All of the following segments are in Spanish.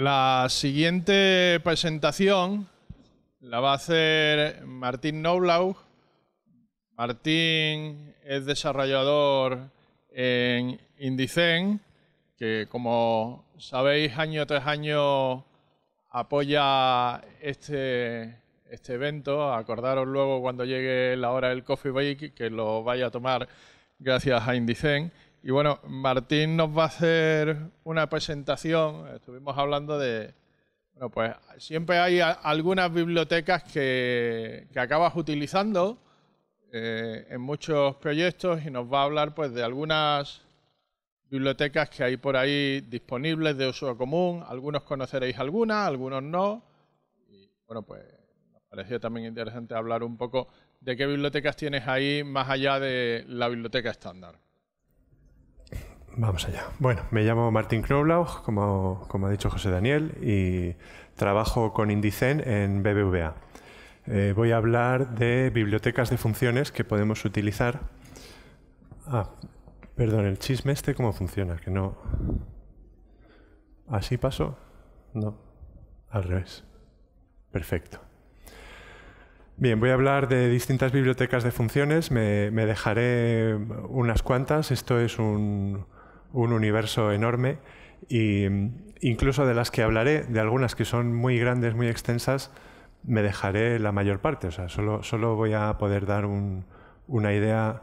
La siguiente presentación la va a hacer Martín Noblau. Martín es desarrollador en Indicen, que como sabéis año tras año apoya este, este evento. Acordaros luego cuando llegue la hora del coffee break que lo vaya a tomar gracias a Indicen. Y bueno, Martín nos va a hacer una presentación. Estuvimos hablando de. Bueno, pues siempre hay algunas bibliotecas que, acabas utilizando eh, en muchos proyectos y nos va a hablar pues de algunas bibliotecas que hay por ahí disponibles de uso común. Algunos conoceréis algunas, algunos no. Y bueno, pues nos pareció también interesante hablar un poco de qué bibliotecas tienes ahí más allá de la biblioteca estándar. Vamos allá. Bueno, me llamo Martín Knoblauch, como, como, ha dicho José Daniel, y trabajo con Indicen en BBVA. Eh, voy a hablar de bibliotecas de funciones que podemos utilizar. Ah, perdón, el chisme este, ¿cómo funciona? Que no. ¿Así pasó, No, al revés. Perfecto. Bien, voy a hablar de distintas bibliotecas de funciones. me dejaré unas cuantas. Esto es un, un universo enorme y mm, incluso de las que hablaré, de algunas que son muy grandes, muy extensas, me dejaré la mayor parte. O sea, solo, solo voy a poder dar una idea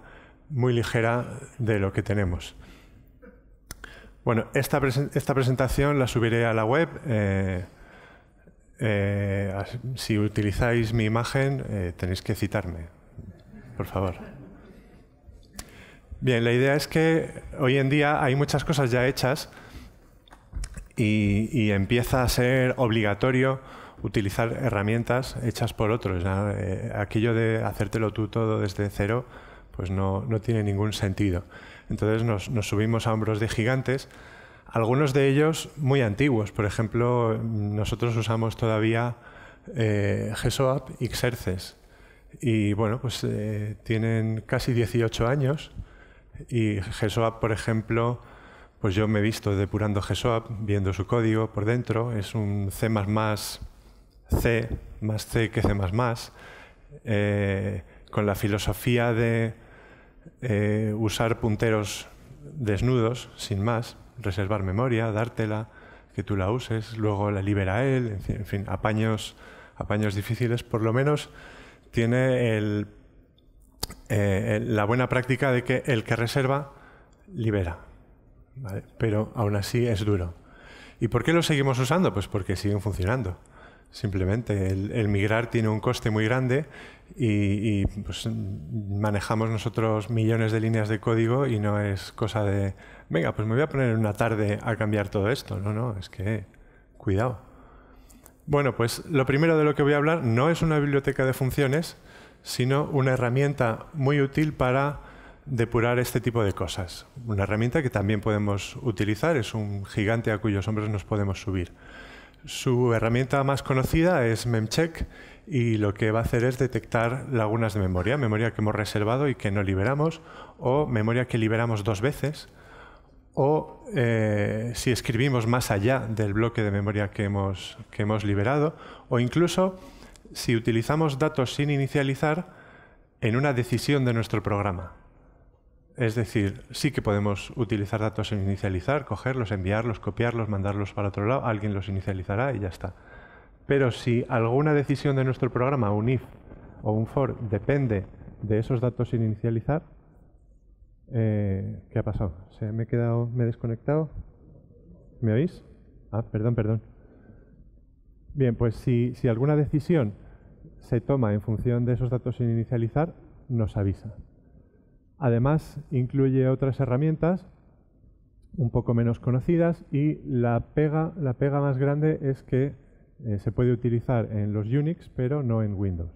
muy ligera de lo que tenemos. Bueno, esta, esta presentación la subiré a la web. Eh, eh, si utilizáis mi imagen, eh, tenéis que citarme, por favor. Bien, la idea es que hoy en día hay muchas cosas ya hechas y, empieza a ser obligatorio utilizar herramientas hechas por otros. Eh, aquello de hacértelo tú todo desde cero, pues no, tiene ningún sentido. Entonces nos, subimos a hombros de gigantes, algunos de ellos muy antiguos. Por ejemplo, nosotros usamos todavía eh, y Xerces. Y bueno, pues eh, tienen casi 18 años y GSOAP, por ejemplo, pues yo me he visto depurando GSOAP, viendo su código por dentro. Es un C++ C, más C que C++, eh, con la filosofía de eh, usar punteros desnudos, sin más, reservar memoria, dártela, que tú la uses, luego la libera él, en fin, en fin apaños, apaños difíciles. Por lo menos tiene el eh, eh, la buena práctica de que el que reserva libera. Pero aún así es duro. ¿Y por qué lo seguimos usando? Pues porque siguen funcionando. Simplemente el, migrar tiene un coste muy grande y, pues, manejamos nosotros millones de líneas de código y no es cosa de, venga, pues me voy a poner una tarde a cambiar todo esto. No, no, es que, cuidado. Bueno, pues lo primero de lo que voy a hablar no es una biblioteca de funciones, sino una herramienta muy útil para depurar este tipo de cosas. Una herramienta que también podemos utilizar, es un gigante a cuyos hombros nos podemos subir. Su herramienta más conocida es Memcheck y lo que va a hacer es detectar lagunas de memoria, memoria que hemos reservado y que no liberamos, o memoria que liberamos dos veces, o eh, si escribimos más allá del bloque de memoria que hemos liberado, o incluso si utilizamos datos sin inicializar en una decisión de nuestro programa. Es decir, sí que podemos utilizar datos sin inicializar, cogerlos, enviarlos, copiarlos, mandarlos para otro lado, alguien los inicializará y ya está. Pero si alguna decisión de nuestro programa, un if o un for, depende de esos datos sin inicializar, eh, ¿qué ha pasado? ¿Se me he quedado, me he desconectado? ¿Me oís? Ah, perdón, perdón. Bien, pues si, alguna decisión se toma en función de esos datos sin inicializar, nos avisa. Además, incluye otras herramientas un poco menos conocidas y la pega, más grande es que eh, se puede utilizar en los Unix, pero no en Windows.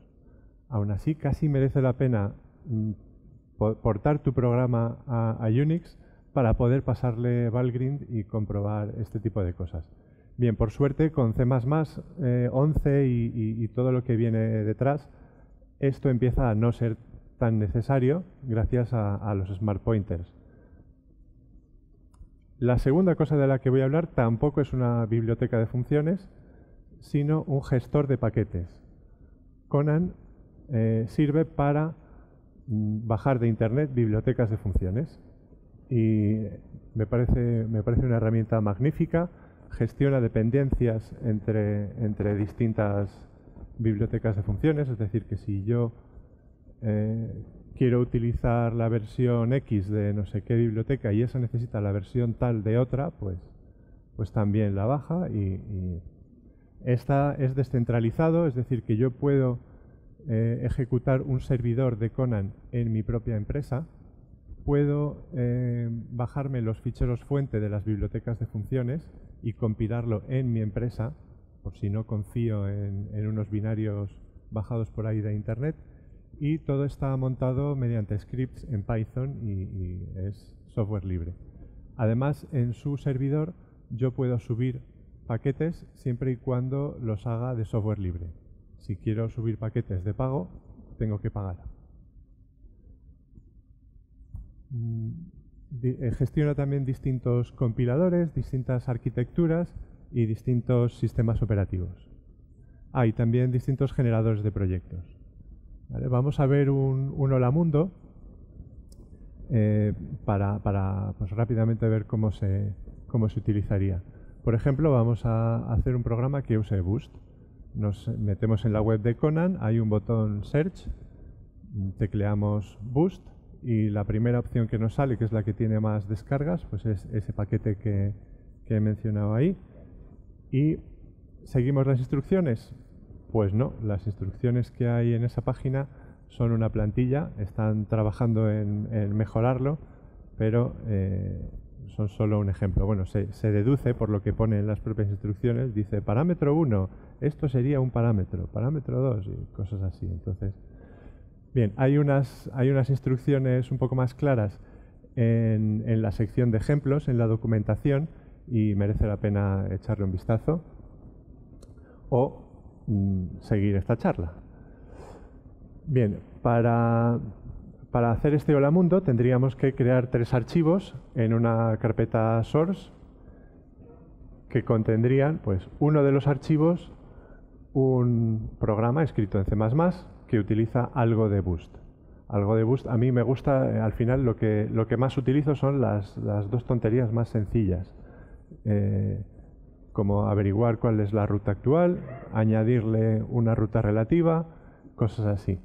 Aún así, casi merece la pena mm, portar tu programa a Unix para poder pasarle Valgrind y comprobar este tipo de cosas. Bien, por suerte, con C++, 11 eh, y, todo lo que viene detrás, esto empieza a no ser tan necesario gracias a, los smart pointers. La segunda cosa de la que voy a hablar tampoco es una biblioteca de funciones, sino un gestor de paquetes. Conan eh, sirve para mm, bajar de Internet bibliotecas de funciones y me parece, me parece una herramienta magnífica gestiona dependencias entre, distintas bibliotecas de funciones, es decir, que si yo eh, quiero utilizar la versión X de no sé qué biblioteca y esa necesita la versión tal de otra, pues, pues también la baja y, esta es descentralizado, es decir, que yo puedo eh, ejecutar un servidor de Conan en mi propia empresa, puedo eh, bajarme los ficheros fuente de las bibliotecas de funciones y compilarlo en mi empresa, por si no confío en, unos binarios bajados por ahí de Internet. Y todo está montado mediante scripts en Python y, y es software libre. Además, en su servidor yo puedo subir paquetes siempre y cuando los haga de software libre. Si quiero subir paquetes de pago, tengo que pagar. Mm. Eh, gestiona también distintos compiladores, distintas arquitecturas y distintos sistemas operativos. Hay ah, también distintos generadores de proyectos. Vamos a ver un, un hola mundo eh, para, pues, rápidamente ver cómo se, cómo se utilizaría. Por ejemplo, vamos a hacer un programa que use Boost. Nos metemos en la web de Conan, hay un botón Search, tecleamos Boost y la primera opción que nos sale, que es la que tiene más descargas, pues es ese paquete que, he mencionado ahí. ¿Y seguimos las instrucciones? Pues no, las instrucciones que hay en esa página son una plantilla, están trabajando en, mejorarlo, pero eh, son solo un ejemplo. Bueno, se, se, deduce por lo que pone en las propias instrucciones, dice parámetro 1, esto sería un parámetro, parámetro 2 y cosas así. Entonces, Bien, hay unas, instrucciones un poco más claras en, la sección de ejemplos, en la documentación, y merece la pena echarle un vistazo o mm, seguir esta charla. Bien, para, hacer este hola mundo tendríamos que crear tres archivos en una carpeta source que contendrían pues, uno de los archivos un programa escrito en C++, que utiliza algo de boost. Algo de boost, a mí me gusta, eh, al final lo que, lo que más utilizo son las, dos tonterías más sencillas. Eh, como averiguar cuál es la ruta actual, añadirle una ruta relativa, cosas así.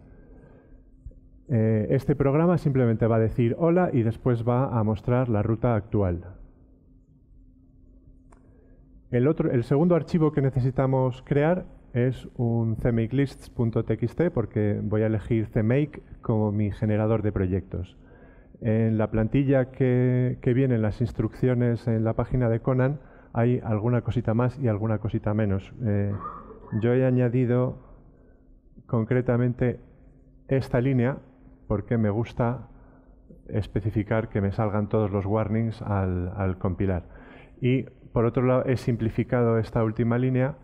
Eh, este programa simplemente va a decir hola y después va a mostrar la ruta actual. El, otro, el segundo archivo que necesitamos crear es un cmakeLists.txt porque voy a elegir cmake como mi generador de proyectos. En la plantilla que, viene vienen las instrucciones en la página de Conan hay alguna cosita más y alguna cosita menos. Eh, yo he añadido concretamente esta línea porque me gusta especificar que me salgan todos los warnings al, al compilar. Y por otro lado he simplificado esta última línea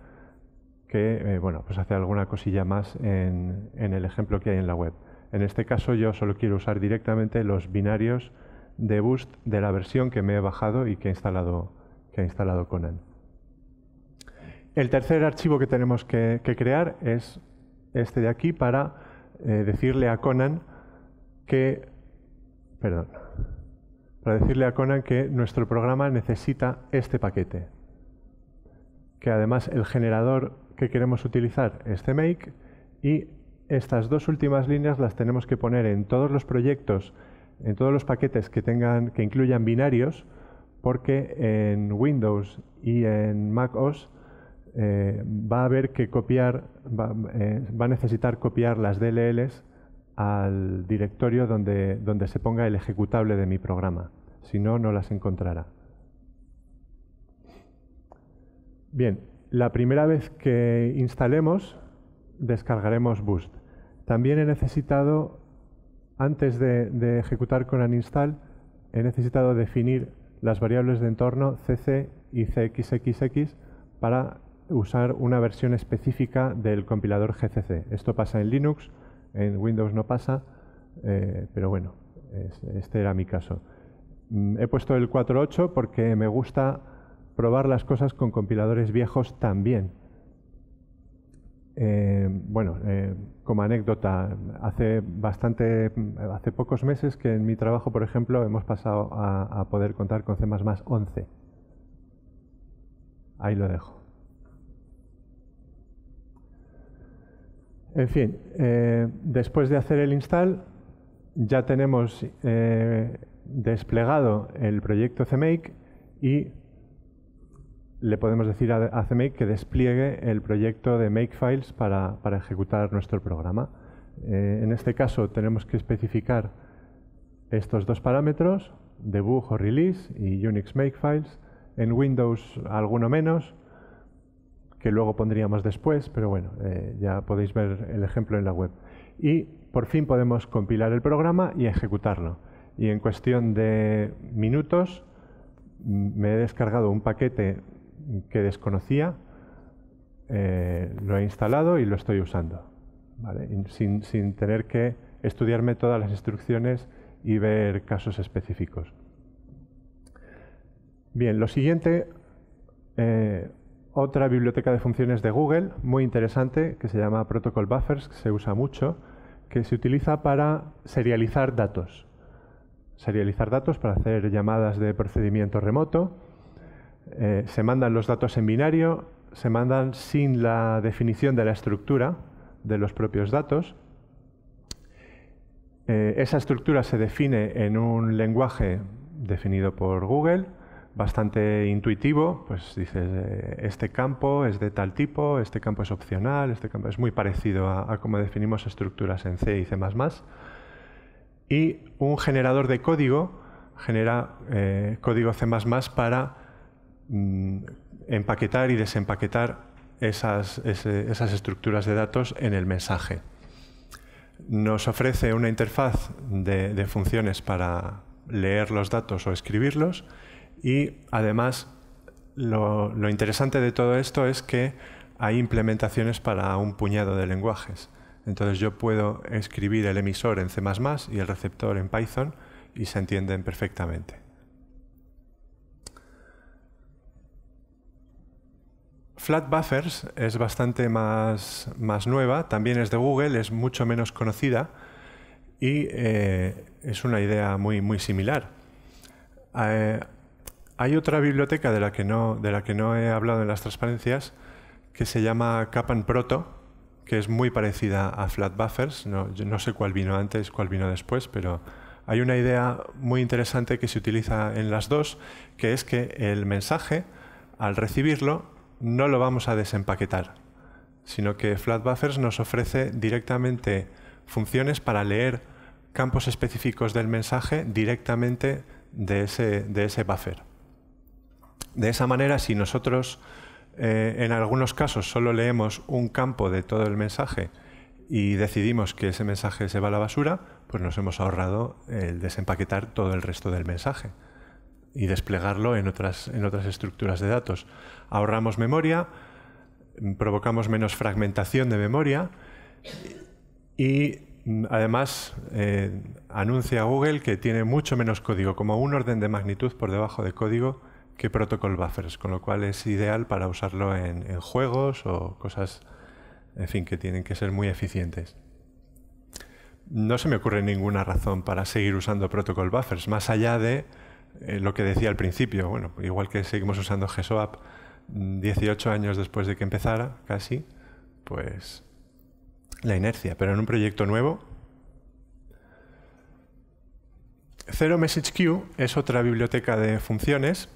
que eh, bueno, pues hace alguna cosilla más en, el ejemplo que hay en la web. En este caso yo solo quiero usar directamente los binarios de Boost de la versión que me he bajado y que ha instalado, que instalado Conan. El tercer archivo que tenemos que, crear es este de aquí para eh, decirle a Conan que, perdón, para decirle a Conan que nuestro programa necesita este paquete, que además el generador que queremos utilizar este make y estas dos últimas líneas las tenemos que poner en todos los proyectos, en todos los paquetes que, tengan, que incluyan binarios, porque en Windows y en Mac OS eh, va a haber que copiar, va, eh, a necesitar copiar las DLLs al directorio donde, donde se ponga el ejecutable de mi programa. Si no, no las encontrará. Bien, la primera vez que instalemos, descargaremos Boost. También he necesitado, antes de, ejecutar con un install, he necesitado definir las variables de entorno CC y CXXX para usar una versión específica del compilador GCC. Esto pasa en Linux, en Windows no pasa, eh, pero bueno, este era mi caso. Mm, he puesto el 4.8 porque me gusta probar las cosas con compiladores viejos también. Eh, bueno, eh, como anécdota, hace bastante, hace pocos meses que en mi trabajo, por ejemplo, hemos pasado a, poder contar con C++ 11. Ahí lo dejo. En fin, eh, después de hacer el install, ya tenemos desplegado el proyecto CMake y le podemos decir a, a CMake que despliegue el proyecto de Makefiles para, para ejecutar nuestro programa. Eh, en este caso tenemos que especificar estos dos parámetros, debug o release y Unix Makefiles. En Windows alguno menos, que luego pondríamos después, pero bueno, eh, ya podéis ver el ejemplo en la web. Y por fin podemos compilar el programa y ejecutarlo. Y en cuestión de minutos mm, me he descargado un paquete que desconocía, eh, lo he instalado y lo estoy usando, sin, tener que estudiarme todas las instrucciones y ver casos específicos. Bien, lo siguiente, eh, otra biblioteca de funciones de Google, muy interesante, que se llama Protocol Buffers, que se usa mucho, que se utiliza para serializar datos. Serializar datos para hacer llamadas de procedimiento remoto, eh, se mandan los datos en binario, se mandan sin la definición de la estructura de los propios datos. Eh, esa estructura se define en un lenguaje definido por Google, bastante intuitivo, pues dices, eh, este campo es de tal tipo, este campo es opcional, este campo es muy parecido a, cómo definimos estructuras en C y C++. Y un generador de código genera código C++ para Mm, empaquetar y desempaquetar esas, estructuras de datos en el mensaje. Nos ofrece una interfaz de, funciones para leer los datos o escribirlos y además lo, lo, interesante de todo esto es que hay implementaciones para un puñado de lenguajes. Entonces yo puedo escribir el emisor en C++ y el receptor en Python y se entienden perfectamente. Flat Buffers es bastante más, más, nueva, también es de Google, es mucho menos conocida y eh, es una idea muy, muy similar. Eh, hay otra biblioteca de la, que no, de la que no he hablado en las transparencias que se llama capan Proto, que es muy parecida a FlatBuffers, no sé cuál vino antes, cuál vino después, pero hay una idea muy interesante que se utiliza en las dos, que es que el mensaje, al recibirlo, no lo vamos a desempaquetar, sino que Flatbuffers nos ofrece directamente funciones para leer campos específicos del mensaje directamente de ese, buffer. De esa manera, si nosotros eh, en algunos casos solo leemos un campo de todo el mensaje y decidimos que ese mensaje se va a la basura, pues nos hemos ahorrado el desempaquetar todo el resto del mensaje y desplegarlo en otras, en otras estructuras de datos. Ahorramos memoria, provocamos menos fragmentación de memoria y además eh, anuncia Google que tiene mucho menos código, como un orden de magnitud por debajo de código que protocol buffers, con lo cual es ideal para usarlo en, en juegos o cosas, en fin, que tienen que ser muy eficientes. No se me ocurre ninguna razón para seguir usando protocol buffers, más allá de eh, lo que decía al principio, bueno, igual que seguimos usando GSOAP 18 mm, años después de que empezara, casi, pues la inercia, pero en un proyecto nuevo. Zero Message Queue es otra biblioteca de funciones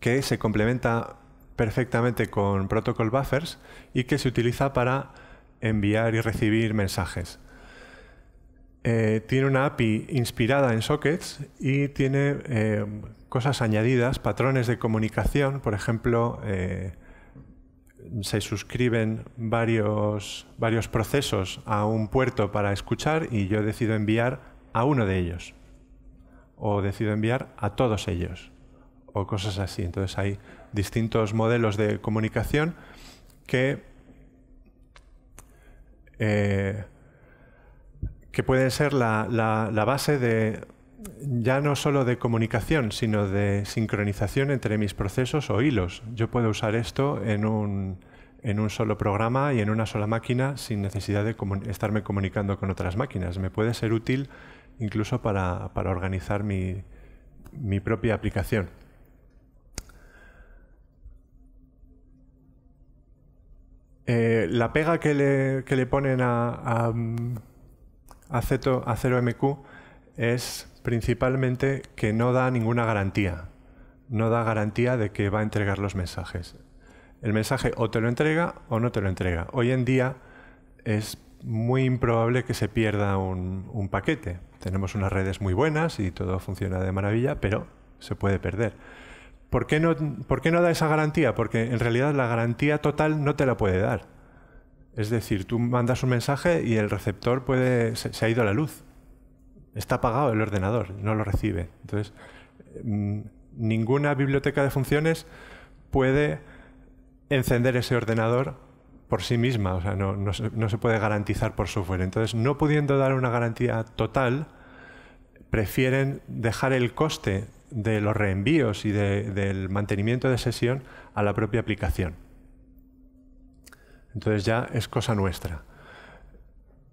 que se complementa perfectamente con protocol buffers y que se utiliza para enviar y recibir mensajes. Eh, tiene una API inspirada en sockets y tiene eh, cosas añadidas, patrones de comunicación, por ejemplo, eh, se suscriben varios, varios procesos a un puerto para escuchar y yo decido enviar a uno de ellos o decido enviar a todos ellos o cosas así. Entonces hay distintos modelos de comunicación que que puede ser la, la, base de ya no solo de comunicación, sino de sincronización entre mis procesos o hilos. Yo puedo usar esto en un, en un solo programa y en una sola máquina sin necesidad de estarme comunicando con otras máquinas. Me puede ser útil incluso para, para organizar mi, propia aplicación. Eh, la pega que le, que le ponen a aceto A0MQ es principalmente que no da ninguna garantía. No da garantía de que va a entregar los mensajes. El mensaje o te lo entrega o no te lo entrega. Hoy en día es muy improbable que se pierda un, paquete. Tenemos unas redes muy buenas y todo funciona de maravilla, pero se puede perder. ¿Por qué, no, ¿Por qué no da esa garantía? Porque en realidad la garantía total no te la puede dar es decir, tú mandas un mensaje y el receptor puede se, ha ido a la luz. Está apagado el ordenador, no lo recibe. Entonces, mm, ninguna biblioteca de funciones puede encender ese ordenador por sí misma, o sea, no, se, puede garantizar por software. Entonces, no pudiendo dar una garantía total, prefieren dejar el coste de los reenvíos y del mantenimiento de sesión a la propia aplicación. Entonces ya es cosa nuestra.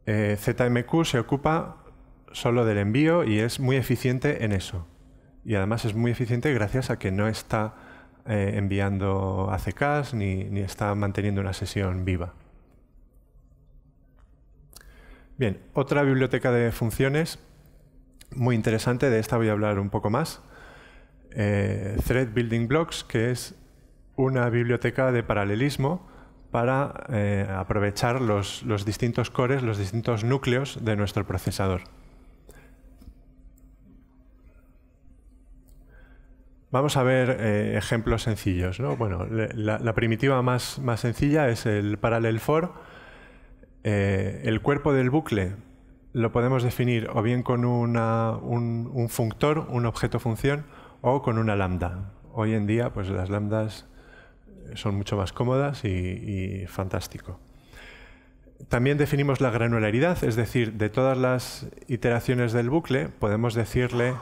Eh, ZMQ se ocupa solo del envío y es muy eficiente en eso. Y además es muy eficiente gracias a que no está eh, enviando ACKs ni, ni está manteniendo una sesión viva. Bien, otra biblioteca de funciones muy interesante, de esta voy a hablar un poco más. Eh, Thread Building Blocks, que es una biblioteca de paralelismo para eh, aprovechar los, distintos cores, los distintos núcleos de nuestro procesador. Vamos a ver eh, ejemplos sencillos. ¿no? Bueno, la, primitiva más, sencilla es el parallel for. Eh, el cuerpo del bucle lo podemos definir o bien con un, un functor, un objeto función, o con una lambda. Hoy en día, pues las lambdas son mucho más cómodas y, fantástico. También definimos la granularidad, es decir, de todas las iteraciones del bucle podemos decirle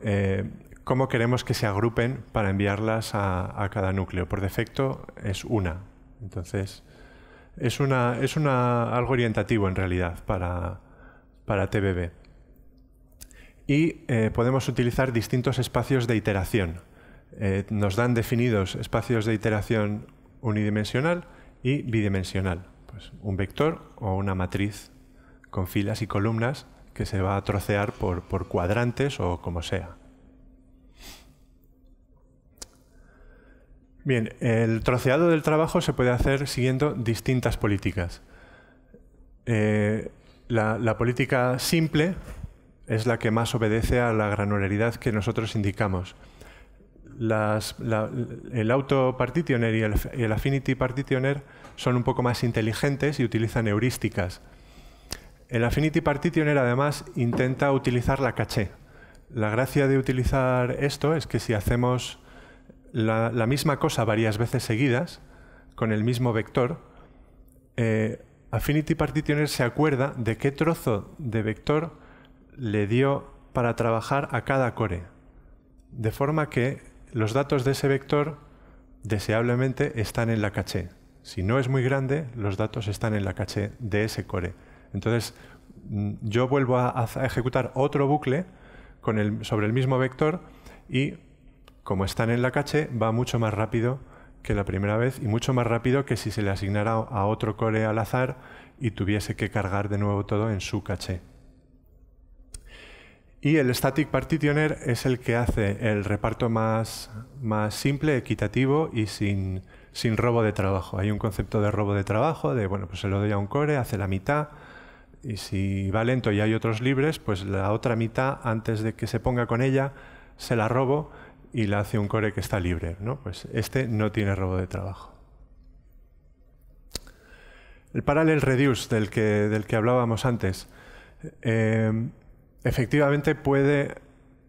eh, cómo queremos que se agrupen para enviarlas a, cada núcleo. Por defecto es una. Entonces, es, una, algo orientativo en realidad para, para TBB. Y eh, podemos utilizar distintos espacios de iteración. Eh, nos dan definidos espacios de iteración unidimensional y bidimensional. Pues un vector o una matriz con filas y columnas que se va a trocear por, cuadrantes o como sea. Bien, el troceado del trabajo se puede hacer siguiendo distintas políticas. Eh, la, política simple es la que más obedece a la granularidad que nosotros indicamos el Auto Partitioner y el, Affinity Partitioner son un poco más inteligentes y utilizan heurísticas. El Affinity Partitioner además intenta utilizar la caché. La gracia de utilizar esto es que si hacemos la, misma cosa varias veces seguidas, con el mismo vector, eh, Affinity Partitioner se acuerda de qué trozo de vector le dio para trabajar a cada core. De forma que los datos de ese vector deseablemente están en la caché. Si no es muy grande, los datos están en la caché de ese core. Entonces, mm, yo vuelvo a, ejecutar otro bucle sobre el mismo vector y como están en la caché, va mucho más rápido que la primera vez y mucho más rápido que si se le asignara a otro core al azar y tuviese que cargar de nuevo todo en su caché. Y el static partitioner es el que hace el reparto más, más simple, equitativo y sin, robo de trabajo. Hay un concepto de robo de trabajo, de bueno, pues se lo doy a un core, hace la mitad, y si va lento y hay otros libres, pues la otra mitad, antes de que se ponga con ella, se la robo y la hace un core que está libre. Pues este no tiene robo de trabajo. El parallel reduce del que, del que hablábamos antes. Eh, efectivamente puede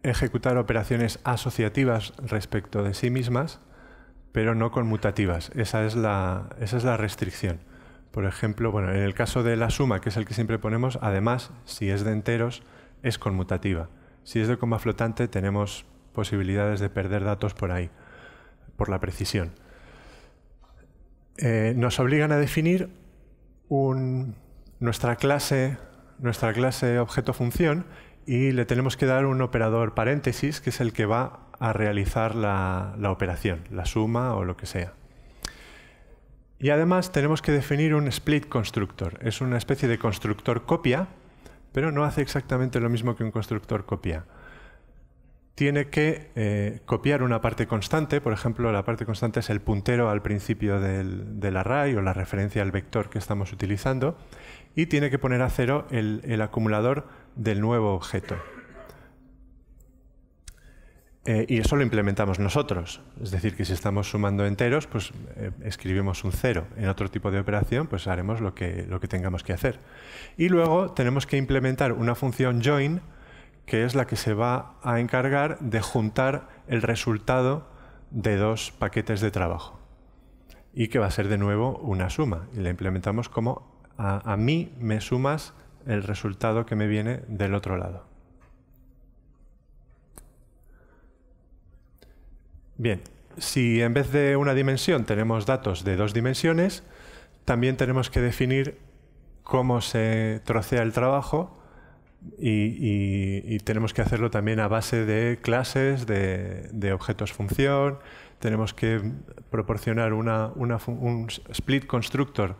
ejecutar operaciones asociativas respecto de sí mismas, pero no conmutativas. Esa es la, esa es la restricción. Por ejemplo, bueno, en el caso de la suma, que es el que siempre ponemos, además, si es de enteros, es conmutativa. Si es de coma flotante, tenemos posibilidades de perder datos por ahí, por la precisión. Eh, nos obligan a definir nuestra clase nuestra clase objeto-función y le tenemos que dar un operador paréntesis, que es el que va a realizar la, operación, la suma o lo que sea. Y además tenemos que definir un split constructor. Es una especie de constructor copia, pero no hace exactamente lo mismo que un constructor copia. Tiene que eh, copiar una parte constante, por ejemplo, la parte constante es el puntero al principio del array o la referencia al vector que estamos utilizando, y tiene que poner a cero el, acumulador del nuevo objeto. Eh, y eso lo implementamos nosotros. Es decir, que si estamos sumando enteros, pues eh, escribimos un cero. En otro tipo de operación, pues haremos lo que, lo que tengamos que hacer. Y luego tenemos que implementar una función join, que es la que se va a encargar de juntar el resultado de dos paquetes de trabajo. Y que va a ser de nuevo una suma. Y la implementamos como a, mí me sumas el resultado que me viene del otro lado. Bien, si en vez de una dimensión tenemos datos de dos dimensiones, también tenemos que definir cómo se trocea el trabajo y, tenemos que hacerlo también a base de clases, de, objetos función, tenemos que proporcionar un split constructor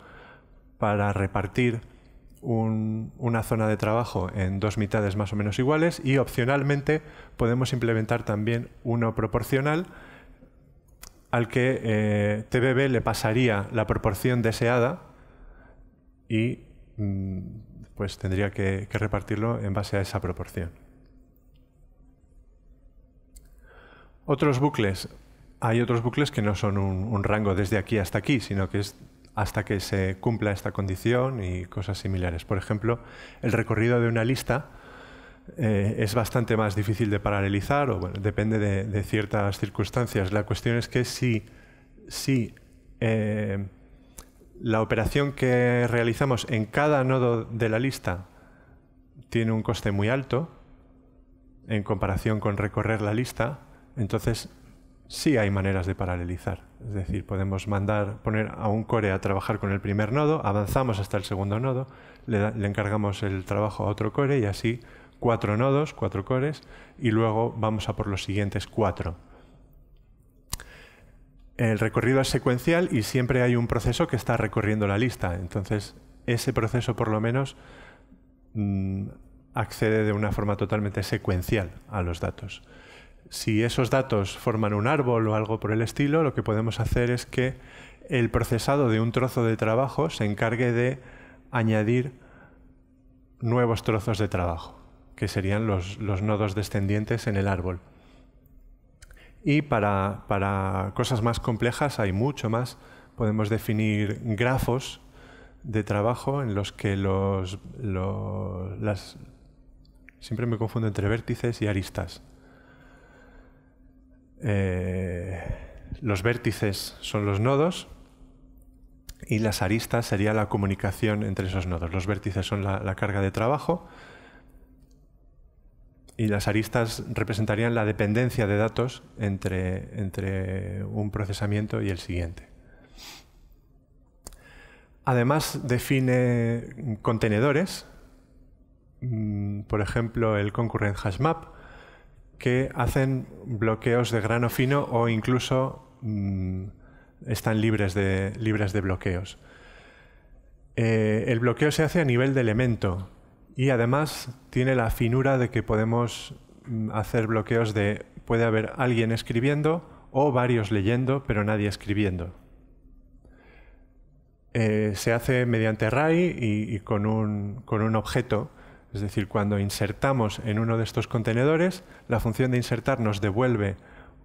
para repartir una zona de trabajo en dos mitades más o menos iguales y opcionalmente podemos implementar también uno proporcional al que eh, TBB le pasaría la proporción deseada y mm, pues tendría que, repartirlo en base a esa proporción. Otros bucles. Hay otros bucles que no son un, un rango desde aquí hasta aquí, sino que es hasta que se cumpla esta condición y cosas similares. Por ejemplo, el recorrido de una lista eh, es bastante más difícil de paralelizar o bueno, depende de, ciertas circunstancias. La cuestión es que si, eh, la operación que realizamos en cada nodo de la lista tiene un coste muy alto en comparación con recorrer la lista, entonces sí hay maneras de paralelizar. Es decir, podemos mandar, poner a un core a trabajar con el primer nodo, avanzamos hasta el segundo nodo, le, encargamos el trabajo a otro core y así cuatro nodos, cuatro cores, y luego vamos a por los siguientes cuatro. El recorrido es secuencial y siempre hay un proceso que está recorriendo la lista. Entonces, ese proceso por lo menos mm, accede de una forma totalmente secuencial a los datos si esos datos forman un árbol o algo por el estilo, lo que podemos hacer es que el procesado de un trozo de trabajo se encargue de añadir nuevos trozos de trabajo, que serían los, nodos descendientes en el árbol. Y para, cosas más complejas hay mucho más. Podemos definir grafos de trabajo en los que los, Siempre me confundo entre vértices y aristas. Eh, los vértices son los nodos y las aristas sería la comunicación entre esos nodos. Los vértices son la, carga de trabajo y las aristas representarían la dependencia de datos entre, entre un procesamiento y el siguiente. Además define contenedores, mm, por ejemplo el concurrent hashmap, que hacen bloqueos de grano fino o incluso mm, están libres de, libres de bloqueos. Eh, el bloqueo se hace a nivel de elemento y además tiene la finura de que podemos mm, hacer bloqueos de puede haber alguien escribiendo o varios leyendo, pero nadie escribiendo. Eh, se hace mediante array y, con un objeto es decir, cuando insertamos en uno de estos contenedores, la función de insertar nos devuelve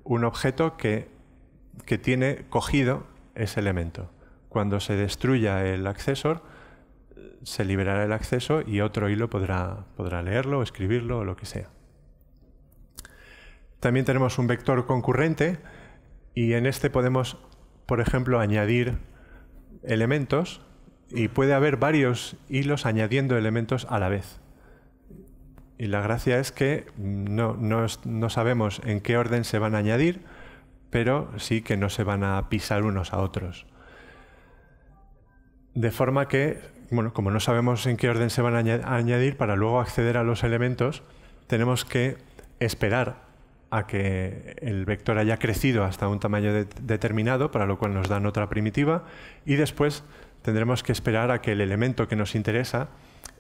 un objeto que, tiene cogido ese elemento. Cuando se destruya el accesor, se liberará el acceso y otro hilo podrá, podrá leerlo, escribirlo o lo que sea. También tenemos un vector concurrente y en este podemos, por ejemplo, añadir elementos y puede haber varios hilos añadiendo elementos a la vez. Y la gracia es que no, sabemos en qué orden se van a añadir, pero sí que no se van a pisar unos a otros. De forma que, bueno, como no sabemos en qué orden se van a añadir, para luego acceder a los elementos, tenemos que esperar a que el vector haya crecido hasta un tamaño determinado, para lo cual nos dan otra primitiva, y después tendremos que esperar a que el elemento que nos interesa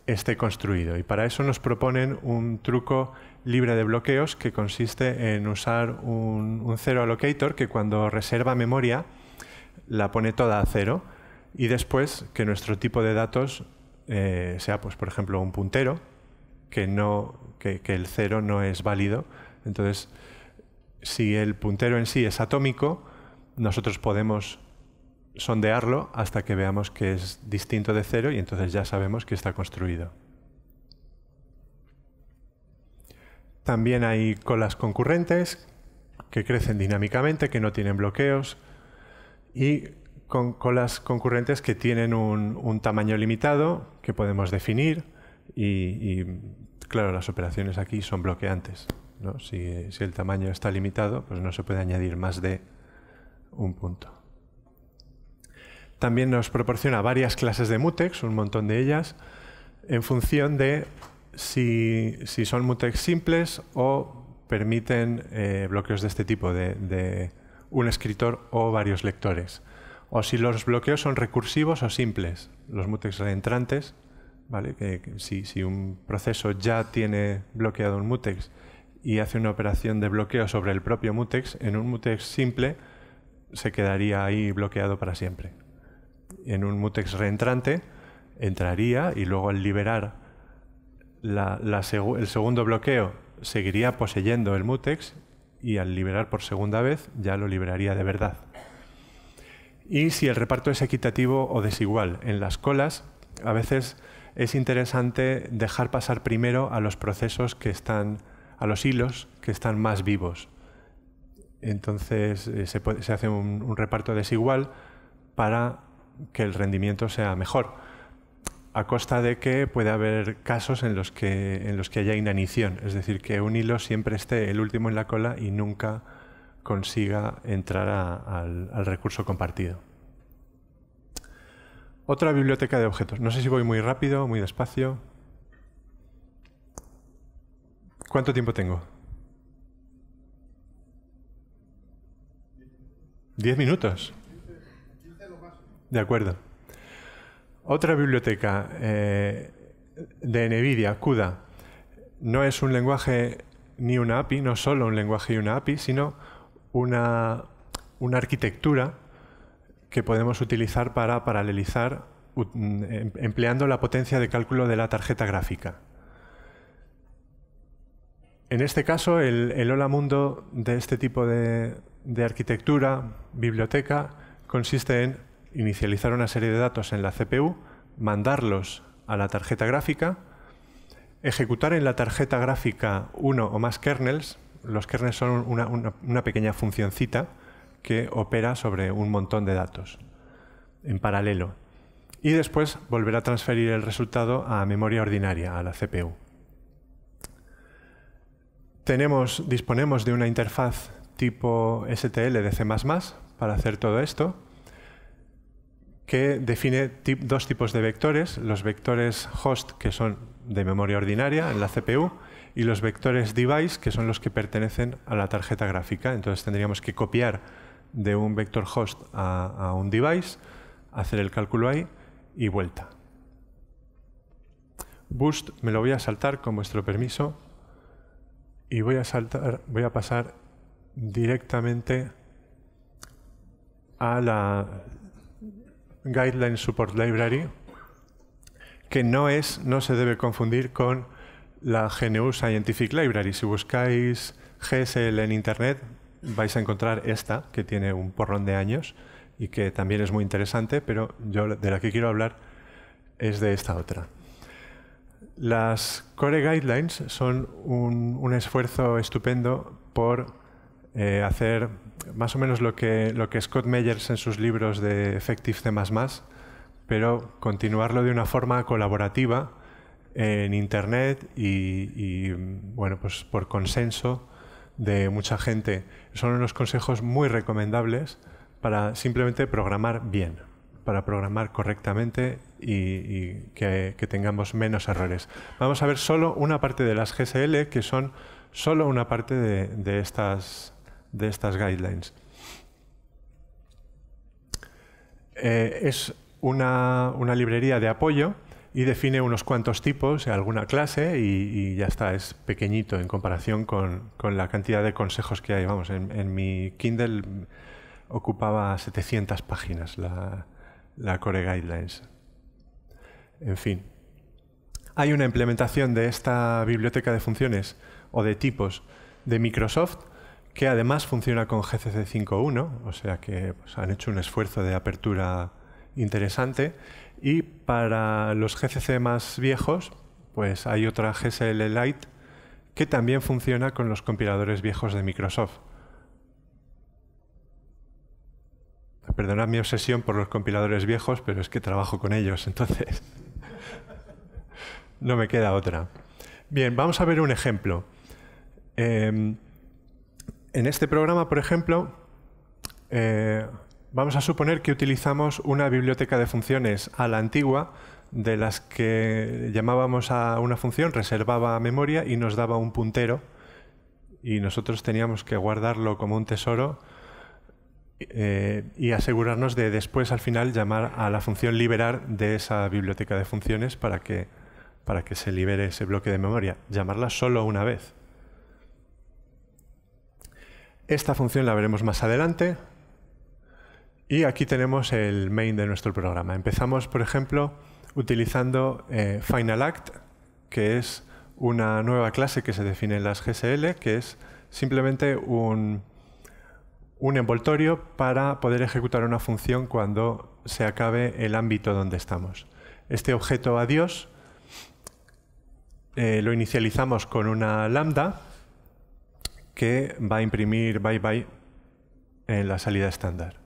esté construido. Y para eso nos proponen un truco libre de bloqueos que consiste en usar un, cero allocator que cuando reserva memoria la pone toda a cero y después que nuestro tipo de datos eh, sea, pues, por ejemplo, un puntero, que, no, que el cero no es válido. Entonces, si el puntero en sí es atómico, nosotros podemos sondearlo hasta que veamos que es distinto de cero y entonces ya sabemos que está construido. También hay colas concurrentes que crecen dinámicamente, que no tienen bloqueos y con colas concurrentes que tienen un, tamaño limitado que podemos definir y, claro, las operaciones aquí son bloqueantes. Si, si el tamaño está limitado, pues no se puede añadir más de un punto. También nos proporciona varias clases de mutex, un montón de ellas, en función de si, son mutex simples o permiten eh, bloqueos de este tipo, de, un escritor o varios lectores. O si los bloqueos son recursivos o simples, los mutex reentrantes, ¿vale? que, si un proceso ya tiene bloqueado un mutex y hace una operación de bloqueo sobre el propio mutex, en un mutex simple se quedaría ahí bloqueado para siempre en un mutex reentrante, entraría y luego al liberar el segundo bloqueo seguiría poseyendo el mutex y al liberar por segunda vez ya lo liberaría de verdad. Y si el reparto es equitativo o desigual. En las colas a veces es interesante dejar pasar primero a los procesos que están, a los hilos que están más vivos. Entonces eh, se, hace un reparto desigual para que el rendimiento sea mejor, a costa de que puede haber casos en los que, en los que haya inanición, es decir, que un hilo siempre esté el último en la cola y nunca consiga entrar al, al recurso compartido. Otra biblioteca de objetos. No sé si voy muy rápido, muy despacio. ¿Cuánto tiempo tengo? Diez minutos. De acuerdo. Otra biblioteca eh, de NVIDIA, CUDA, no es un lenguaje ni una API, no solo un lenguaje y una API, sino una, una arquitectura que podemos utilizar para paralelizar em, empleando la potencia de cálculo de la tarjeta gráfica. En este caso, el, hola mundo de este tipo de arquitectura, biblioteca, consiste en inicializar una serie de datos en la CPU, mandarlos a la tarjeta gráfica, ejecutar en la tarjeta gráfica uno o más kernels. Los kernels son una, pequeña funcioncita que opera sobre un montón de datos en paralelo. Y después volverá a transferir el resultado a memoria ordinaria, a la CPU. Tenemos, disponemos de una interfaz tipo STL de C++ para hacer todo esto que define dos tipos de vectores, los vectores host, que son de memoria ordinaria en la CPU, y los vectores device, que son los que pertenecen a la tarjeta gráfica. Entonces tendríamos que copiar de un vector host a, un device, hacer el cálculo ahí y vuelta. Boost me lo voy a saltar con vuestro permiso y voy a saltar, voy a pasar directamente a la, Guidelines Support Library, que no, es, no se debe confundir con la GNU Scientific Library. Si buscáis GSL en Internet, vais a encontrar esta, que tiene un porrón de años y que también es muy interesante, pero yo de la que quiero hablar es de esta otra. Las Core Guidelines son un, un esfuerzo estupendo por eh, hacer más o menos lo que, lo que Scott Meyers en sus libros de Effective C++, pero continuarlo de una forma colaborativa en Internet y, bueno, pues por consenso de mucha gente. Son unos consejos muy recomendables para simplemente programar bien, para programar correctamente y, que, tengamos menos errores. Vamos a ver solo una parte de las GSL, que son solo una parte de estas de estas guidelines. Eh, es una, librería de apoyo y define unos cuantos tipos, alguna clase y, ya está, es pequeñito en comparación con, la cantidad de consejos que hay. Vamos, en, mi Kindle ocupaba 700 páginas la, la Core Guidelines. En fin, hay una implementación de esta biblioteca de funciones o de tipos de Microsoft que además funciona con GCC5.1, o sea que pues, han hecho un esfuerzo de apertura interesante. Y para los GCC más viejos, pues hay otra GSL Lite que también funciona con los compiladores viejos de Microsoft. Perdonad mi obsesión por los compiladores viejos, pero es que trabajo con ellos, entonces no me queda otra. Bien, vamos a ver un ejemplo. Em, en este programa, por ejemplo, eh, vamos a suponer que utilizamos una biblioteca de funciones a la antigua, de las que llamábamos a una función, reservaba memoria y nos daba un puntero, y nosotros teníamos que guardarlo como un tesoro eh, y asegurarnos de después al final llamar a la función liberar de esa biblioteca de funciones para que, para que se libere ese bloque de memoria, llamarla solo una vez. Esta función la veremos más adelante. Y aquí tenemos el main de nuestro programa. Empezamos, por ejemplo, utilizando eh, FinalAct, que es una nueva clase que se define en las GSL, que es simplemente un, envoltorio para poder ejecutar una función cuando se acabe el ámbito donde estamos. Este objeto adiós eh, lo inicializamos con una lambda que va a imprimir bye bye en la salida estándar.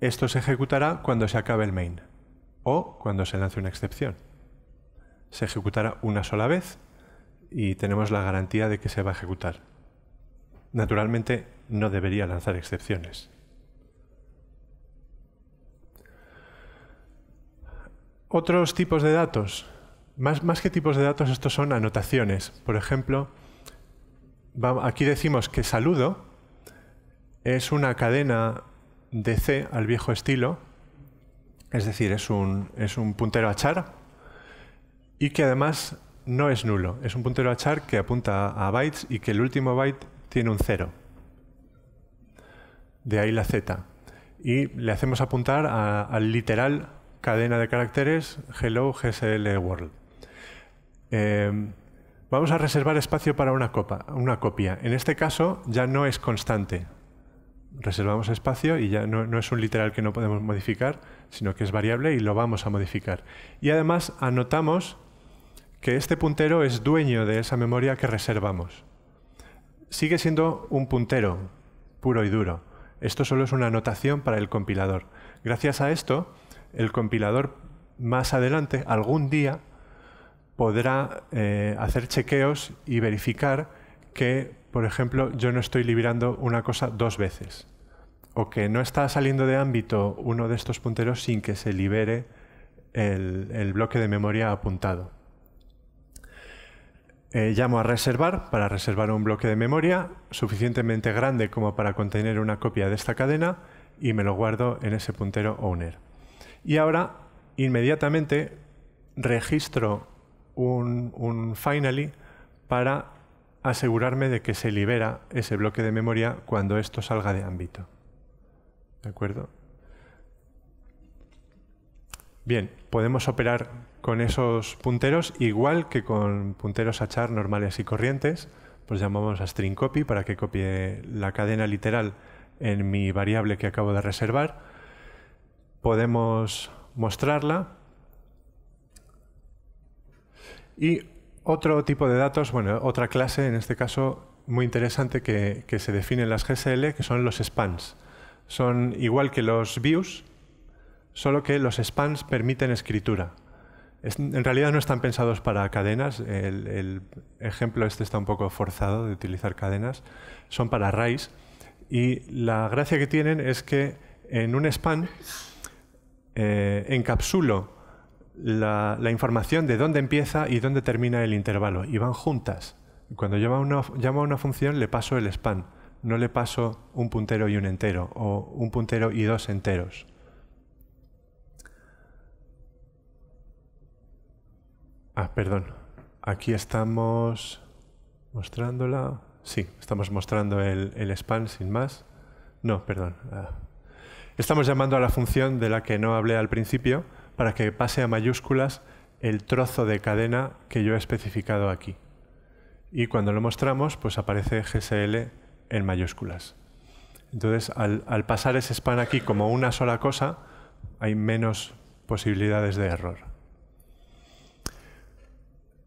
Esto se ejecutará cuando se acabe el main o cuando se lance una excepción. Se ejecutará una sola vez y tenemos la garantía de que se va a ejecutar. Naturalmente no debería lanzar excepciones. Otros tipos de datos. Más, más que tipos de datos, estos son anotaciones. Por ejemplo, aquí decimos que saludo es una cadena de C al viejo estilo, es decir, es un, es un puntero y que además no es nulo. Es un puntero a char que apunta a bytes y que el último byte tiene un cero. De ahí la Z. Y le hacemos apuntar al literal cadena de caracteres Hello GSL World. Em, Vamos a reservar espacio para una, copa, una copia. En este caso ya no es constante. Reservamos espacio y ya no, no es un literal que no podemos modificar, sino que es variable y lo vamos a modificar. Y además anotamos que este puntero es dueño de esa memoria que reservamos. Sigue siendo un puntero puro y duro. Esto solo es una anotación para el compilador. Gracias a esto, el compilador más adelante, algún día, podrá eh, hacer chequeos y verificar que, por ejemplo, yo no estoy liberando una cosa dos veces o que no está saliendo de ámbito uno de estos punteros sin que se libere el, bloque de memoria apuntado. Eh, llamo a reservar para reservar un bloque de memoria suficientemente grande como para contener una copia de esta cadena y me lo guardo en ese puntero owner. Y ahora, inmediatamente, registro un, finally para asegurarme de que se libera ese bloque de memoria cuando esto salga de ámbito. ¿De acuerdo? Bien, podemos operar con esos punteros igual que con punteros char normales y corrientes, pues llamamos a string copy para que copie la cadena literal en mi variable que acabo de reservar. Podemos mostrarla y otro tipo de datos, bueno, otra clase, en este caso muy interesante que, se define en las GSL, que son los spans. Son igual que los views, solo que los spans permiten escritura. en realidad no están pensados para cadenas, el, ejemplo este está un poco forzado de utilizar cadenas, son para arrays y la gracia que tienen es que en un span eh, encapsulo la, información de dónde empieza y dónde termina el intervalo y van juntas. Cuando llamo a, una, una función le paso el span, no le paso un puntero y un entero o un puntero y dos enteros. Ah, perdón. Aquí estamos mostrándola. Sí, estamos mostrando el, el span sin más. No, perdón. Ah. Estamos llamando a la función de la que no hablé al principio para que pase a mayúsculas el trozo de cadena que yo he especificado aquí. Y cuando lo mostramos, pues aparece GSL en mayúsculas. Entonces, al, pasar ese span aquí como una sola cosa, hay menos posibilidades de error.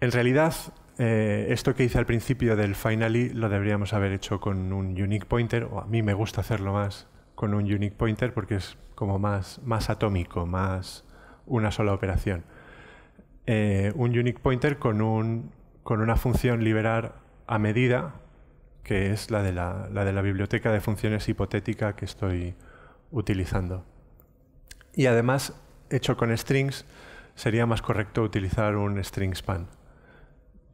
En realidad, eh, esto que hice al principio del finally lo deberíamos haber hecho con un unique pointer, o a mí me gusta hacerlo más con un unique pointer porque es como más, más atómico, más, una sola operación. Eh, un unique pointer con, un, con, una función liberar a medida, que es la la, la de la biblioteca de funciones hipotética que estoy utilizando. Y además, hecho con strings, sería más correcto utilizar un string span.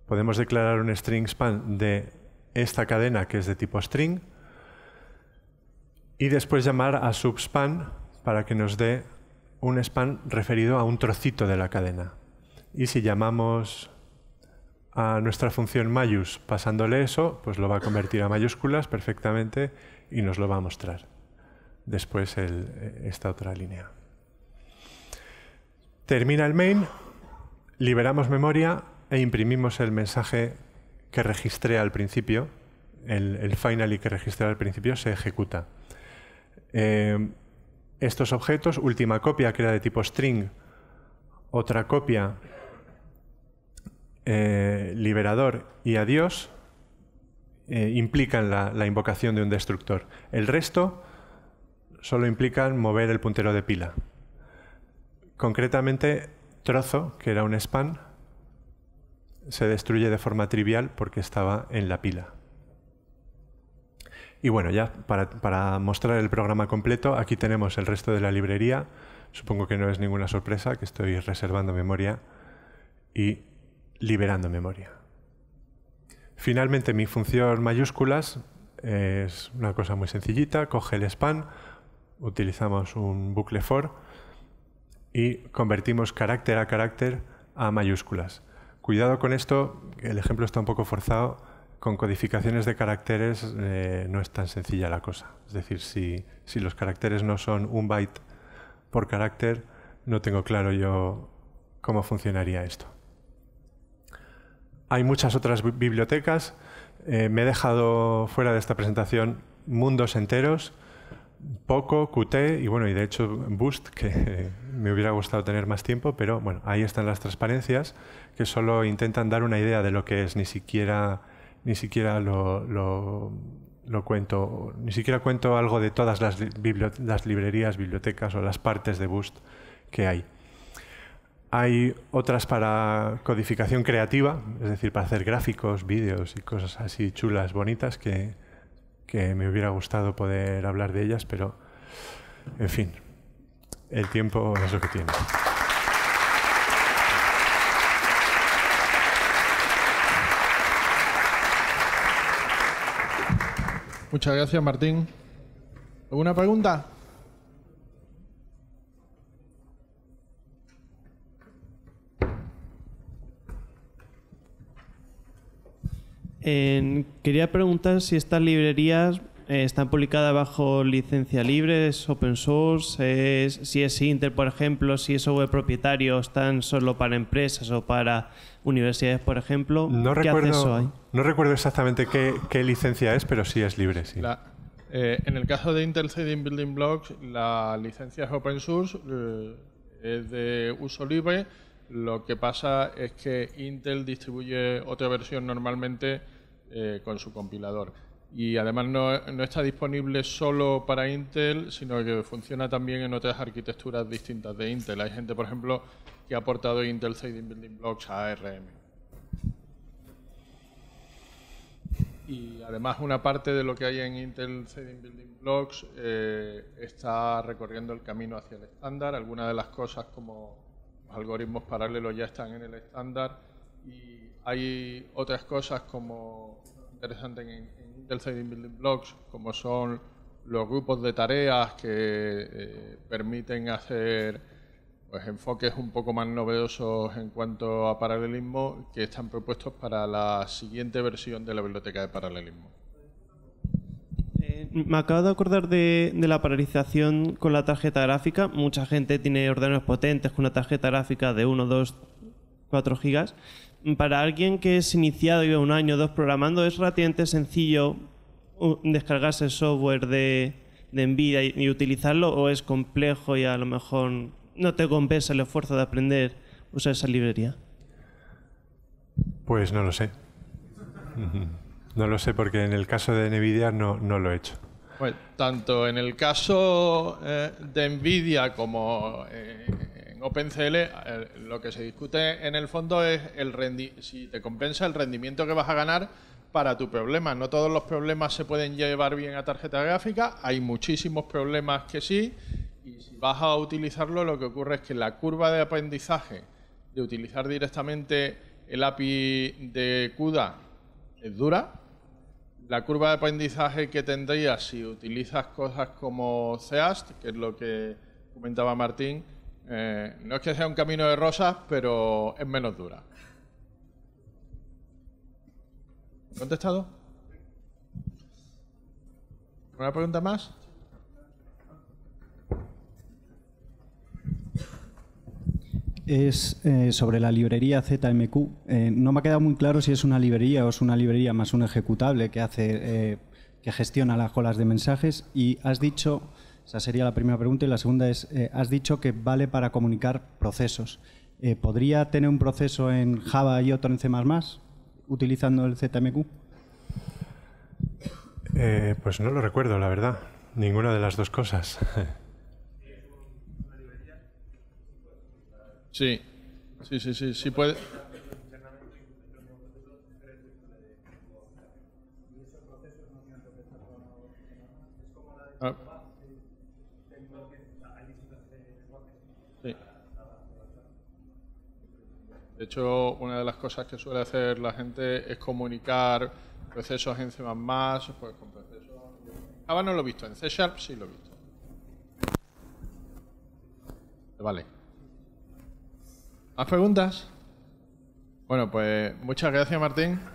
Podemos declarar un string span de esta cadena que es de tipo string y después llamar a subspan para que nos dé un span referido a un trocito de la cadena. Y si llamamos a nuestra función mayus pasándole eso, pues lo va a convertir a mayúsculas perfectamente y nos lo va a mostrar. Después eh, esta otra línea. Termina el main, liberamos memoria e imprimimos el mensaje que registré al principio. El, final finally que registré al principio se ejecuta. Eh, estos objetos, última copia que era de tipo string, otra copia eh, liberador y adiós, eh, implican la, la invocación de un destructor. El resto solo implican mover el puntero de pila. Concretamente, trozo, que era un span, se destruye de forma trivial porque estaba en la pila. Y bueno, ya para, mostrar el programa completo, aquí tenemos el resto de la librería. Supongo que no es ninguna sorpresa que estoy reservando memoria y liberando memoria. Finalmente, mi función mayúsculas es una cosa muy sencillita. Coge el span, utilizamos un bucle for y convertimos carácter a carácter a mayúsculas. Cuidado con esto, el ejemplo está un poco forzado con codificaciones de caracteres eh, no es tan sencilla la cosa. Es decir, si, si, los caracteres no son un byte por carácter, no tengo claro yo cómo funcionaría esto. Hay muchas otras bibliotecas. Eh, me he dejado fuera de esta presentación mundos enteros, Poco, Qt y bueno, y de hecho Boost, que me hubiera gustado tener más tiempo, pero bueno, ahí están las transparencias que solo intentan dar una idea de lo que es, ni siquiera ni siquiera lo, lo, cuento, ni siquiera cuento algo de todas las, las librerías, bibliotecas o las partes de Boost que hay. Hay otras para codificación creativa, es decir, para hacer gráficos, vídeos y cosas así chulas, bonitas, que, que me hubiera gustado poder hablar de ellas, pero en fin, el tiempo es lo que tiene. Muchas gracias, Martín. ¿Alguna pregunta? quería preguntar si estas librerías eh, ¿Están publicadas bajo licencia libre, es open source, es, si es Intel, por ejemplo, si es web propietario, están solo para empresas o para universidades, por ejemplo. No, recuerdo, no recuerdo exactamente qué, licencia es, pero sí es libre. Sí. Eh, en el caso de Intel CD Building Blocks, la licencia es open source, eh, es de uso libre. Lo que pasa es que Intel distribuye otra versión normalmente con su compilador y además no, está disponible solo para Intel, sino que funciona también en otras arquitecturas distintas de Intel. Hay gente, por ejemplo, que ha aportado Intel Saving Building Blocks a ARM. Y además una parte de lo que hay en Intel Saving Building Blocks eh, está recorriendo el camino hacia el estándar. Algunas de las cosas como algoritmos paralelos ya están en el estándar y hay otras cosas como interesante en, en Intel Building Blocks, como son los grupos de tareas que eh, permiten hacer pues, enfoques un poco más novedosos en cuanto a paralelismo que están propuestos para la siguiente versión de la biblioteca de paralelismo. Eh, me acabo de acordar de, de, la paralización con la tarjeta gráfica. Mucha gente tiene ordenadores potentes con una tarjeta gráfica de 1, 2, 4 gigas, para alguien que es iniciado y un año o dos programando, es relativamente sencillo uh, descargarse el software de, NVIDIA y, utilizarlo, o es complejo y a lo mejor no te compensa el esfuerzo de aprender usar esa librería? Pues no lo sé. No lo sé porque en el caso de NVIDIA no, no lo he hecho. Pues tanto en el caso eh, de NVIDIA como eh, OpenCL eh, lo que se discute en el fondo es el si te compensa el rendimiento que vas a ganar para tu problema. No todos los problemas se pueden llevar bien a tarjeta gráfica, hay muchísimos problemas que sí, y si vas a utilizarlo lo que ocurre es que la curva de aprendizaje de utilizar directamente el API de CUDA es dura. La curva de aprendizaje que tendrías si utilizas cosas como CEAST, que es lo que comentaba Martín, eh, no es que sea un camino de rosas, pero es menos dura. ¿Contestado? ¿Una pregunta más? es eh, sobre la librería ZMQ. Eh, no me ha quedado muy claro si es una librería o es una librería más un ejecutable que hace que gestiona las colas de mensajes. Y has dicho esa sería la primera pregunta. Y la segunda es, eh, has dicho que vale para comunicar procesos. Eh, ¿Podría tener un proceso en Java y otro en C++ utilizando el ZMQ? Eh, pues no lo recuerdo, la verdad. Ninguna de las dos cosas. Sí, sí, sí, sí, sí puede. Ah. De hecho, una de las cosas que suele hacer la gente es comunicar procesos en C++, pues con procesos... Java no lo he visto, en C sí lo he visto. Vale. ¿Más preguntas? Bueno, pues muchas gracias, Martín.